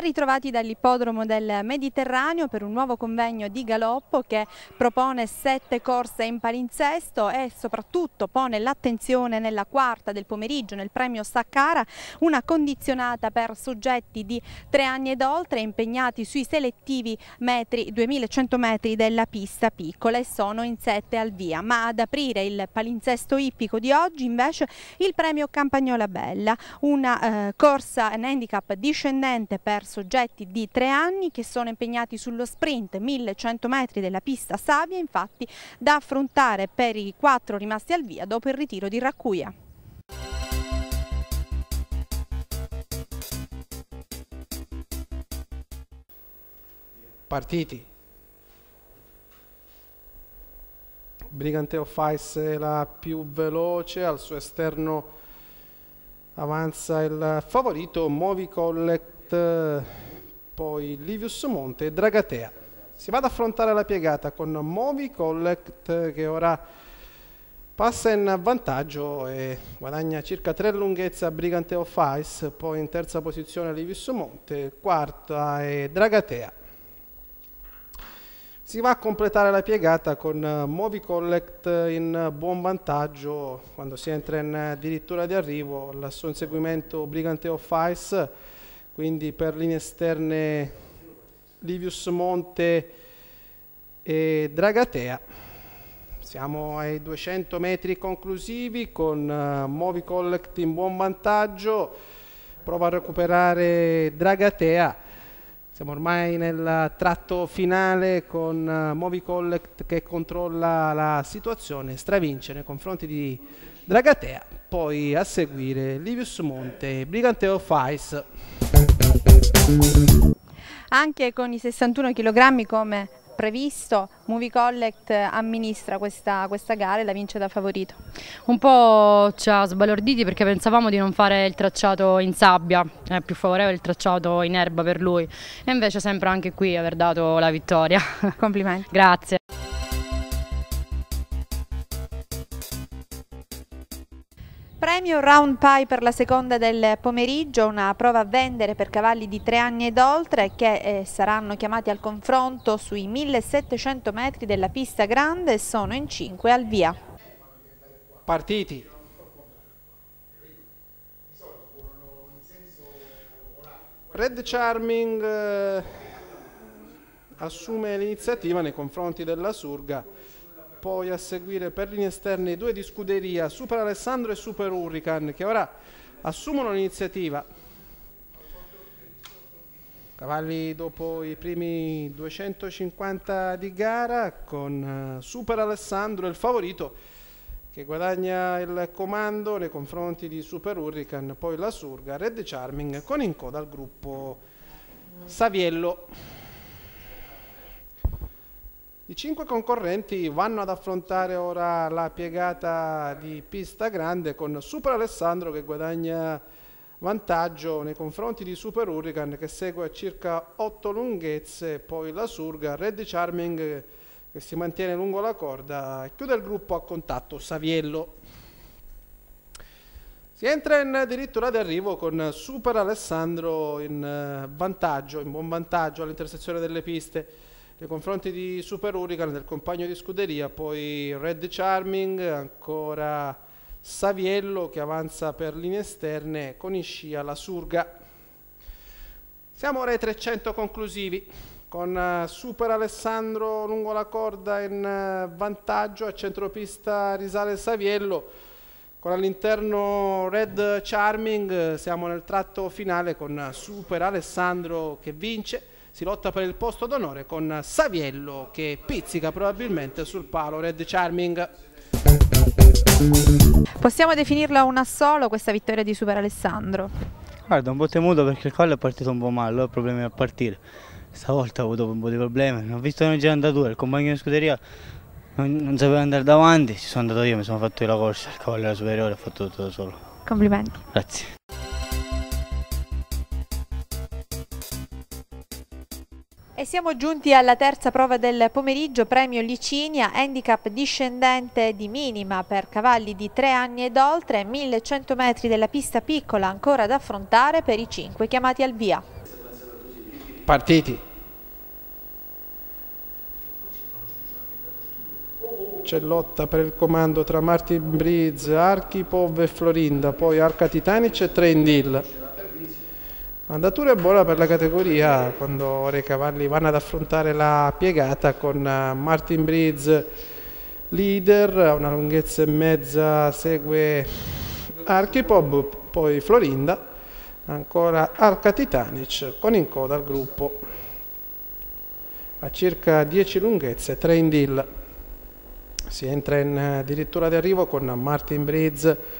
Ben ritrovati dall'ippodromo del Mediterraneo per un nuovo convegno di galoppo che propone sette corse in palinsesto e soprattutto pone l'attenzione nella quarta del pomeriggio nel premio Saccara, una condizionata per soggetti di tre anni ed oltre impegnati sui selettivi metri 2100 metri della pista piccola e sono in sette al via. Ma ad aprire il palinsesto ippico di oggi invece il premio Campagnola Bella, una eh, corsa in handicap discendente per soggetti di tre anni che sono impegnati sullo sprint 1100 metri della pista Savia, infatti da affrontare per i quattro rimasti al via dopo il ritiro di Raccuia. Partiti. Briganteo Fais è la più veloce, al suo esterno avanza il favorito Movicolle Basket, poi Livius Monte e Dragatea. Si va ad affrontare la piegata con Movi Collect che ora passa in vantaggio e guadagna circa 3 lunghezza Brigante of Ice, poi in terza posizione Livius Monte, quarta è Dragatea. Si va a completare la piegata con Movi Collect in buon vantaggio quando si entra in addirittura di arrivo, al suo inseguimento Brigante of Ice quindi per linee esterne Livius Monte e Dragatea. Siamo ai 200 metri conclusivi con uh, Movi Collect in buon vantaggio, prova a recuperare Dragatea. Siamo ormai nel tratto finale con uh, Movi Collect che controlla la situazione, stravince nei confronti di Dragatea, poi a seguire Livius Monte, e Briganteo Fais. Anche con i 61 kg come previsto, Movie Collect eh, amministra questa, questa, gara e la vince da favorito. Un po' ci ha sbalorditi perché pensavamo di non fare il tracciato in sabbia, è più favorevole il tracciato in erba per lui e invece sembra anche qui aver dato la vittoria. Complimenti. Grazie. Premio Round Pie per la seconda del pomeriggio, una prova a vendere per cavalli di tre anni ed oltre che eh, saranno chiamati al confronto sui 1700 metri della pista grande e sono in cinque al via. Partiti. Red Charming eh, assume l'iniziativa nei confronti della Surga poi a seguire per linea esterna i due di Scuderia, Super Alessandro e Super Hurricane che ora assumono l'iniziativa. Cavalli dopo i primi 250 di gara con eh, Super Alessandro il favorito che guadagna il comando nei confronti di Super Hurricane, poi la Surga, Red Charming con in coda al gruppo Saviello. I cinque concorrenti vanno ad affrontare ora la piegata di pista grande con Super Alessandro che guadagna vantaggio nei confronti di Super Hurricane che segue a circa 8 lunghezze, poi la Surga, Red Charming che si mantiene lungo la corda e chiude il gruppo a contatto Saviello. Si entra in addirittura d'arrivo con Super Alessandro in eh, vantaggio, in buon vantaggio all'intersezione delle piste nei confronti di Super Hurricane del compagno di scuderia, poi Red Charming, ancora Saviello che avanza per linee esterne con in scia la Surga. Siamo ora ai 300 conclusivi con eh, Super Alessandro lungo la corda in eh, vantaggio, a centropista risale Saviello con all'interno Red Charming eh, siamo nel tratto finale con Super Alessandro che vince si lotta per il posto d'onore con Saviello che pizzica probabilmente sul palo Red Charming. Possiamo definirla un assolo questa vittoria di Super Alessandro? Guarda, un po' temuto perché il collo è partito un po' male, ho problemi a partire. Stavolta ho avuto un po' di problemi, non ho visto che non c'era andatura, il compagno di scuderia non, non sapeva andare davanti, ci sono andato io, mi sono fatto io la corsa, il cavallo era superiore, ho fatto tutto da solo. Complimenti. Grazie. siamo giunti alla terza prova del pomeriggio, premio Licinia, handicap discendente di minima per cavalli di 3 anni ed oltre, 1100 metri della pista piccola ancora da affrontare per i 5 chiamati al via. Partiti. C'è lotta per il comando tra Martin Breeze, Archipov e Florinda, poi Arca Titanic e Trendil. L'andatura è buona per la categoria quando ora i cavalli vanno ad affrontare la piegata con eh, Martin Breeze leader, a una lunghezza e mezza segue Archipob, poi Florinda, ancora Arca Titanic con in coda al gruppo a circa 10 lunghezze, 3 in deal. Si entra in eh, dirittura di arrivo con Martin Breeze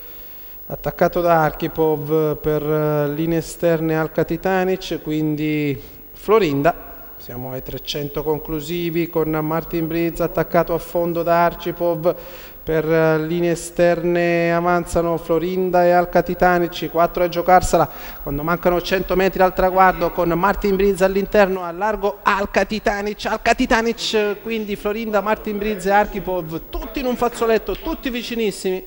attaccato da Archipov per eh, linee esterne al Katitanic, quindi Florinda. Siamo ai 300 conclusivi con Martin Briz attaccato a fondo da Archipov per eh, linee esterne avanzano Florinda e Alca Titanici 4 a giocarsela quando mancano 100 metri al traguardo con Martin Briz all'interno a largo Alca Titanic Alca Titanic quindi Florinda, Martin Briz e Archipov tutti in un fazzoletto, tutti vicinissimi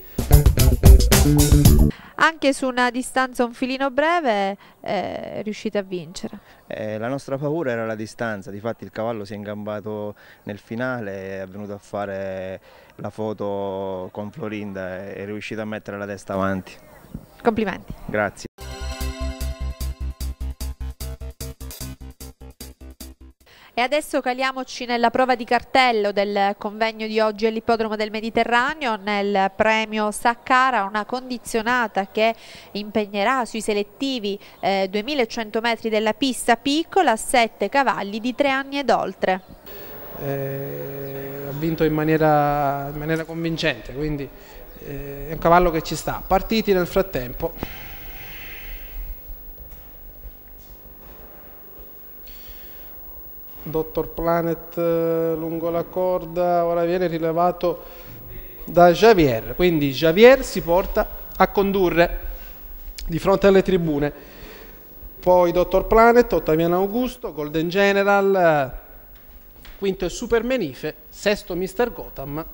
anche su una distanza un filino breve eh, riuscite a vincere. Eh, la nostra paura era la distanza, difatti il cavallo si è ingambato nel finale, è venuto a fare la foto con Florinda e eh, è riuscito a mettere la testa avanti. Complimenti. Grazie. E adesso caliamoci nella prova di cartello del convegno di oggi all'Ippodromo del Mediterraneo nel premio Saccara, una condizionata che impegnerà sui selettivi eh, 2100 metri della pista piccola 7 cavalli di 3 anni ed oltre. Eh, ha vinto in maniera, in maniera convincente, quindi eh, è un cavallo che ci sta. Partiti nel frattempo. Dottor Planet eh, lungo la corda, ora viene rilevato da Javier, quindi Javier si porta a condurre di fronte alle tribune. Poi Dottor Planet, Ottaviano Augusto, Golden General, eh, quinto è Super Menife, sesto Mister Gotham,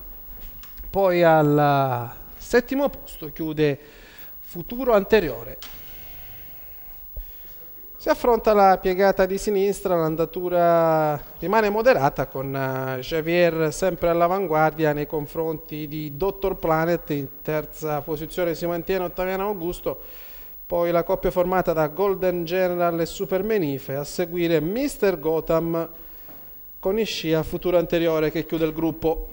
poi al eh, settimo posto chiude Futuro Anteriore, si affronta la piegata di sinistra, l'andatura rimane moderata con eh, Javier sempre all'avanguardia nei confronti di Dottor Planet, in terza posizione si mantiene Ottaviano Augusto, poi la coppia formata da Golden General e Super Menife, a seguire Mr. Gotham con Iscia, futuro anteriore che chiude il gruppo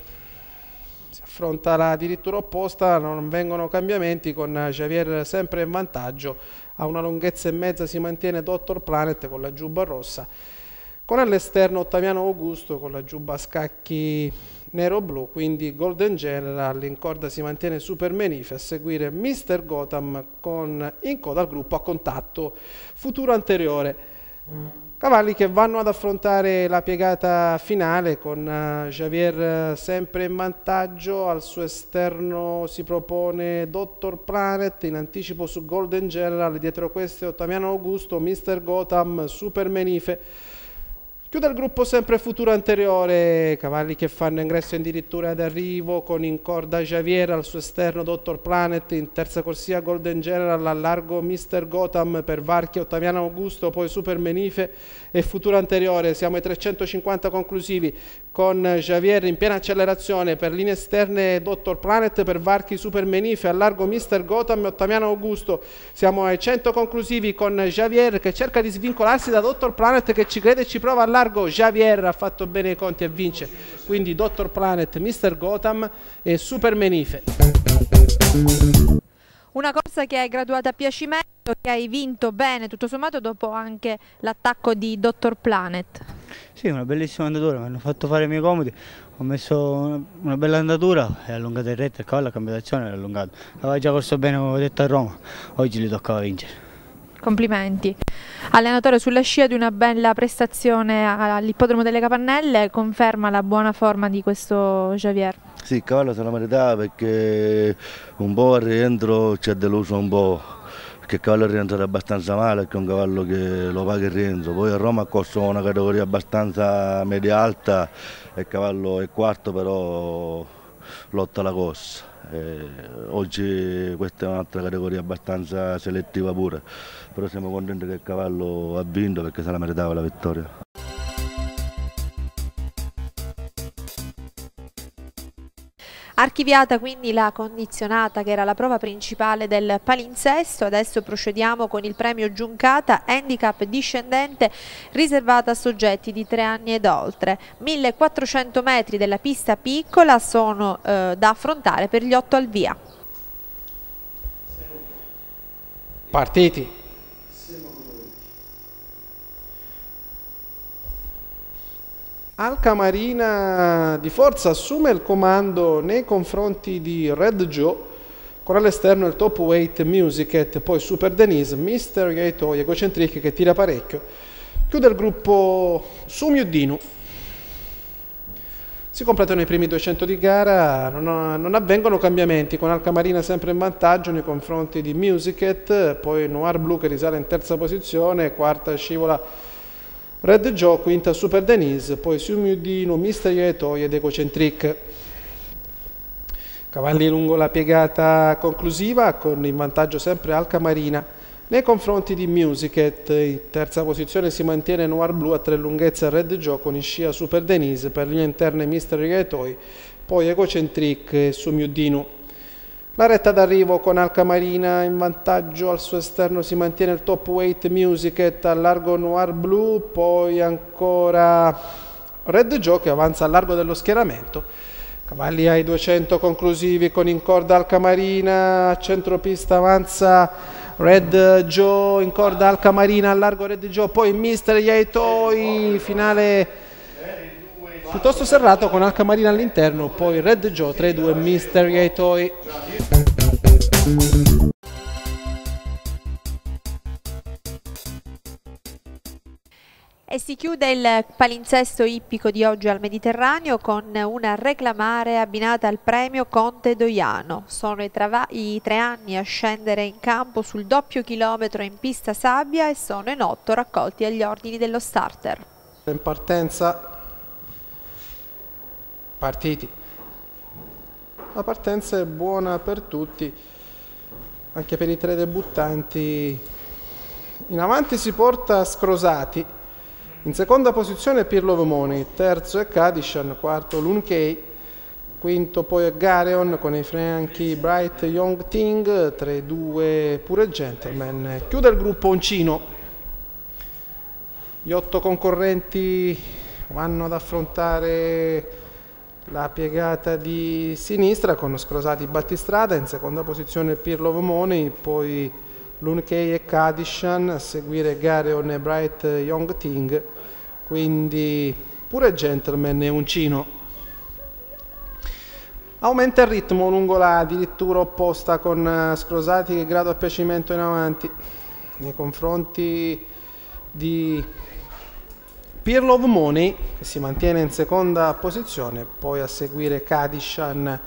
si affronta la dirittura opposta, non vengono cambiamenti con Javier sempre in vantaggio, a una lunghezza e mezza si mantiene Dottor Planet con la giubba rossa, con all'esterno Ottaviano Augusto con la giubba a scacchi nero-blu, quindi Golden General in corda si mantiene Super Menif a seguire Mr. Gotham con, in coda al gruppo a contatto futuro anteriore. Cavalli che vanno ad affrontare la piegata finale con eh, Javier eh, sempre in vantaggio, al suo esterno si propone Dottor Planet in anticipo su Golden General, dietro queste Ottaviano Augusto, Mr. Gotham, Super Menife. Chiude il gruppo sempre futuro anteriore, cavalli che fanno ingresso addirittura ad arrivo con in corda Javier al suo esterno Dr. Planet, in terza corsia Golden General all'argo Mr. Gotham per Varchi, Ottaviano Augusto, poi Super Menife e futuro anteriore. Siamo ai 350 conclusivi con Javier in piena accelerazione per linee esterne Dr. Planet per Varchi, Super Menife all'argo Mr. Gotham e Ottaviano Augusto. Siamo ai 100 conclusivi con Javier che cerca di svincolarsi da Dr. Planet che ci crede e ci prova all'argo largo Javier ha fatto bene i conti e vince quindi Dr. Planet, Mr. Gotham e Super Menife una corsa che hai graduato a piacimento, che hai vinto bene tutto sommato dopo anche l'attacco di Dr. Planet. Sì, una bellissima andatura, mi hanno fatto fare i miei comodi, ho messo una bella andatura, è allungata in retta, il cavallo ha cambiato azione, l'ha allungato. Aveva già corso bene, come ho detto a Roma, oggi gli toccava vincere complimenti. Allenatore sulla scia di una bella prestazione all'Ippodromo delle Capannelle, conferma la buona forma di questo Javier. Sì, il Cavallo se la merita perché un po' al rientro ci ha deluso un po', perché il cavallo è rientrato abbastanza male, perché è un cavallo che lo paga il rientro. Poi a Roma ha corso una categoria abbastanza media alta, il cavallo è quarto però lotta alla corsa. E eh, oggi questa è un'altra categoria abbastanza selettiva pure, però siamo contenti che il cavallo ha vinto perché se la meritava la vittoria. Archiviata quindi la condizionata che era la prova principale del palinsesto, adesso procediamo con il premio Giuncata, handicap discendente riservata a soggetti di 3 anni ed oltre. 1400 metri della pista piccola sono eh, da affrontare per gli 8 al via. Partiti. Alca Marina di Forza assume il comando nei confronti di Red Joe con all'esterno il top weight Musicet, poi Super Denise, Mister Gato e Egocentric che tira parecchio. Chiude il gruppo Sumiuddinu. Si completano i primi 200 di gara, non, non avvengono cambiamenti, con Alcamarina sempre in vantaggio nei confronti di Musicet, poi Noir Blue che risale in terza posizione, quarta scivola Red Joe quinta Super Denise, poi Siumudino, Misterio Etoi ed Ecocentric. Cavalli lungo la piegata conclusiva con in vantaggio sempre Alca Marina. Nei confronti di Musicet, in terza posizione si mantiene Noir Blue a tre lunghezze Red Joe con in scia Super Denise, per linee interne Misterio Etoi, poi Ecocentric e Siumudino. La retta d'arrivo con Alcamarina in vantaggio, al suo esterno si mantiene il top weight Musicet al largo Noir blu, poi ancora Red Joe che avanza al largo dello schieramento. Cavalli ai 200 conclusivi con in corda Alcamarina, a centropista avanza Red Joe, in corda Alcamarina al largo Red Joe, poi Mister Yaitoi, finale piuttosto serrato con Alcamarina all'interno, poi Red Joe 3-2 Mister Yaitoi. E si chiude il palinsesto ippico di oggi al Mediterraneo con una reclamare abbinata al premio Conte Doiano. Sono i, i, tre anni a scendere in campo sul doppio chilometro in pista sabbia e sono in otto raccolti agli ordini dello starter. In partenza, partiti. La partenza è buona per tutti anche per i tre debuttanti. In avanti si porta Scrosati, in seconda posizione Pirlo Vomoni, terzo è Kadishan, quarto Lunkei, quinto poi è Gareon con i franchi Bright Young Ting, 3-2 pure Gentleman. Chiude il gruppo Oncino. Gli otto concorrenti vanno ad affrontare la piegata di sinistra con Scrosati Battistrada, in seconda posizione Pirlo Vomoni, poi Lunkei e Kadishan, a seguire Gareon e Bright Young Ting, quindi pure gentleman e uncino. Aumenta il ritmo lungo la dirittura opposta con eh, Scrosati che grado a piacimento in avanti nei confronti di Pirlo Money che si mantiene in seconda posizione, poi a seguire Kadishan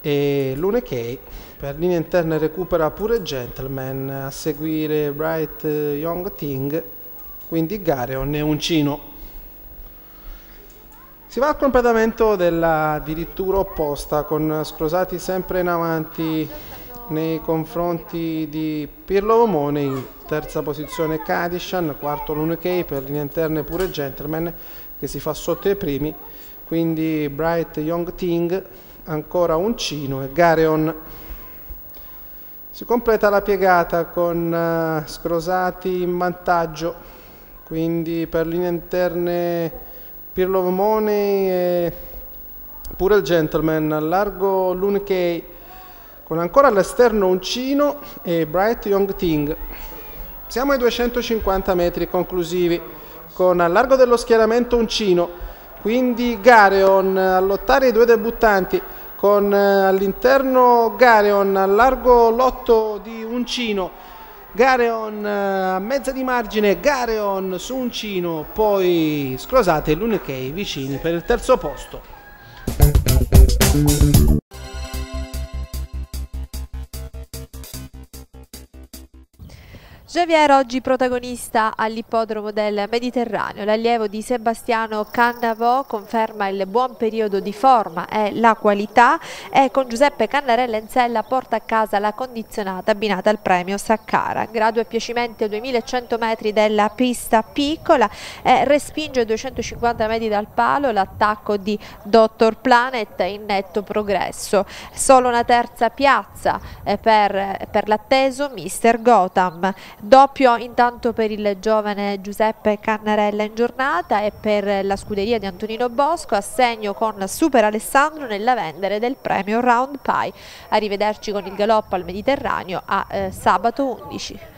e Lunekei. Per linea interna recupera pure Gentleman, a seguire Bright eh, Young Ting, quindi Gareon e Uncino. Si va al completamento della dirittura opposta con Scrosati sempre in avanti nei confronti di Pirlo Omone in terza posizione Kadishan, quarto Lunekei per linee interne pure Gentleman che si fa sotto i primi quindi Bright Young Ting ancora Uncino e Gareon si completa la piegata con uh, Scrosati in vantaggio quindi per linee interne Pirlo Omone e pure il Gentleman largo Lunekei con ancora all'esterno Uncino e Bright Young Ting. Siamo ai 250 metri conclusivi con al largo dello schieramento Uncino, quindi Gareon a lottare i due debuttanti con eh, all'interno Gareon al largo lotto di Uncino. Gareon eh, a mezza di margine, Gareon su Uncino, poi Scrosate l'Unikei vicini per il terzo posto. Javier oggi protagonista all'ippodromo del Mediterraneo. L'allievo di Sebastiano Cannavò conferma il buon periodo di forma e la qualità e con Giuseppe Cannarella in sella porta a casa la condizionata abbinata al premio Saccara. Grado e piacimento 2100 metri della pista piccola e respinge 250 metri dal palo l'attacco di Dottor Planet in netto progresso. Solo una terza piazza eh, per, per l'atteso Mr. Gotham. Doppio intanto per il giovane Giuseppe Cannarella in giornata e per la scuderia di Antonino Bosco, assegno con Super Alessandro nella vendere del premio Round Pie. Arrivederci con il galoppo al Mediterraneo a eh, sabato 11.